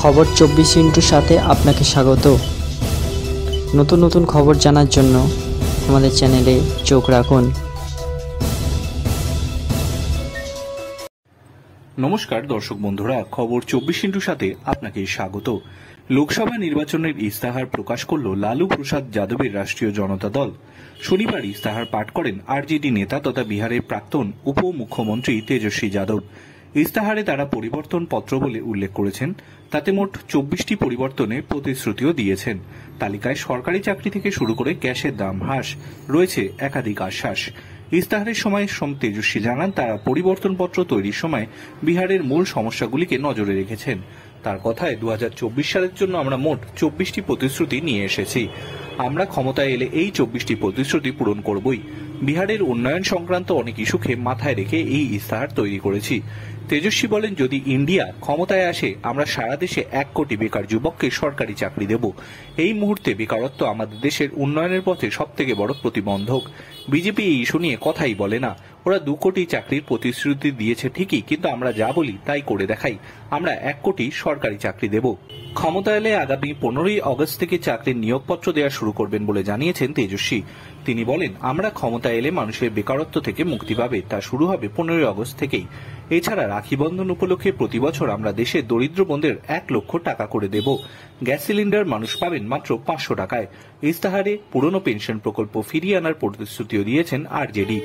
খবর চব্বিশ ইন্টুর সাথে আপনাকে স্বাগত নতুন নতুন খবর জানার জন্য আমাদের চ্যানেলে চোখ রাখুন নমস্কার দর্শক বন্ধুরা খবর চব্বিশ ইন্টুর সাথে আপনাকে স্বাগত লোকসভা নির্বাচনের ইস্তাহার প্রকাশ করল লালু প্রসাদ যাদবের রাষ্ট্রীয় জনতা দল শনিবার ইস্তাহার পাঠ করেন আরজেডি নেতা তথা বিহারের প্রাক্তন উপমুখ্যমন্ত্রী তেজস্বী যাদব ইস্তাহারে তারা পরিবর্তন পত্র বলে উল্লেখ করেছেন তাতে মোট চব্বিশটি পরিবর্তনে প্রতিশ্রুতিও দিয়েছেন তালিকায় সরকারি চাকরি থেকে শুরু করে গ্যাসের দাম হ্রাস রয়েছে একাধিক আশ্বাস ইস্তাহারের সময় সোম তেজস্বী জানান তারা পরিবর্তনপত্র তৈরির সময় বিহারের মূল সমস্যাগুলিকে নজরে রেখেছেন তার কথায় দু সালের জন্য আমরা মোট চব্বিশটি প্রতিশ্রুতি নিয়ে এসেছি আমরা ক্ষমতায় এলে এই চব্বিশটি প্রতিশ্রুতি পূরণ করবই বিহারের উন্নয়ন সংক্রান্ত অনেক ইস্যুকে মাথায় রেখে এই ইস্তাহার তৈরি করেছি তেজস্বী বলেন যদি ইন্ডিয়া ক্ষমতায় আসে আমরা সারা দেশে এক কোটি বেকার যুবককে সরকারি চাকরি দেব এই মুহূর্তে বেকারত্ব আমাদের দেশের উন্নয়নের পথে সবথেকে বড় প্রতিবন্ধক বিজেপি এই ইস্যু নিয়ে কথাই বলে না ওরা দু কোটি চাকরির প্রতিশ্রুতি দিয়েছে ঠিকই কিন্তু আমরা যা বলি তাই করে দেখাই আমরা এক কোটি সরকারি চাকরি দেব ক্ষমতা এলে আগামী পনেরোই অগস্ট থেকে চাকরির নিয়োগপত্র দেওয়া শুরু করবেন বলে জানিয়েছেন তেজস্বী তিনি বলেন আমরা ক্ষমতা এলে মানুষের বেকারত্ব থেকে মুক্তি পাবে তা শুরু হবে পনেরোই আগস্ট থেকেই এছাড়া রাখি বন্ধন উপলক্ষে প্রতি বছর আমরা দেশে দরিদ্র বন্ধের এক লক্ষ টাকা করে দেব গ্যাস সিলিন্ডার মানুষ পাবেন মাত্র পাঁচশো টাকায় ইস্তাহারে পুরনো পেনশন প্রকল্প ফিরিয়ে আনার প্রতিশ্রুতিও দিয়েছেন আরজেডি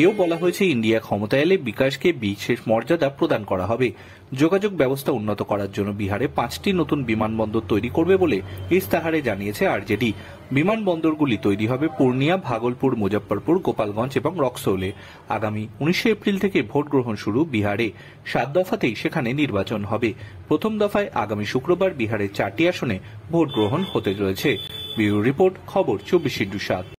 এও বলা হয়েছে ইন্ডিয়া ক্ষমতায় এলে বিকাশকে বিশেষ মর্যাদা প্রদান করা হবে যোগাযোগ ব্যবস্থা উন্নত করার জন্য বিহারে পাঁচটি নতুন বিমানবন্দর তৈরি করবে বলে ইস্তাহারে জানিয়েছে আরজেডি বিমানবন্দরগুলি তৈরি হবে পূর্ণিয়া ভাগলপুর মুজফ্ফরপুর গোপালগঞ্জ এবং রক্সৌলে আগামী উনিশে এপ্রিল থেকে ভোট গ্রহণ শুরু বিহারে সাত দফাতেই সেখানে নির্বাচন হবে প্রথম দফায় আগামী শুক্রবার বিহারের চারটি আসনে ভোট গ্রহণ হতে চলেছে ব্যুরো রিপোর্ট খবর চব্বিশ ইন্টু সাত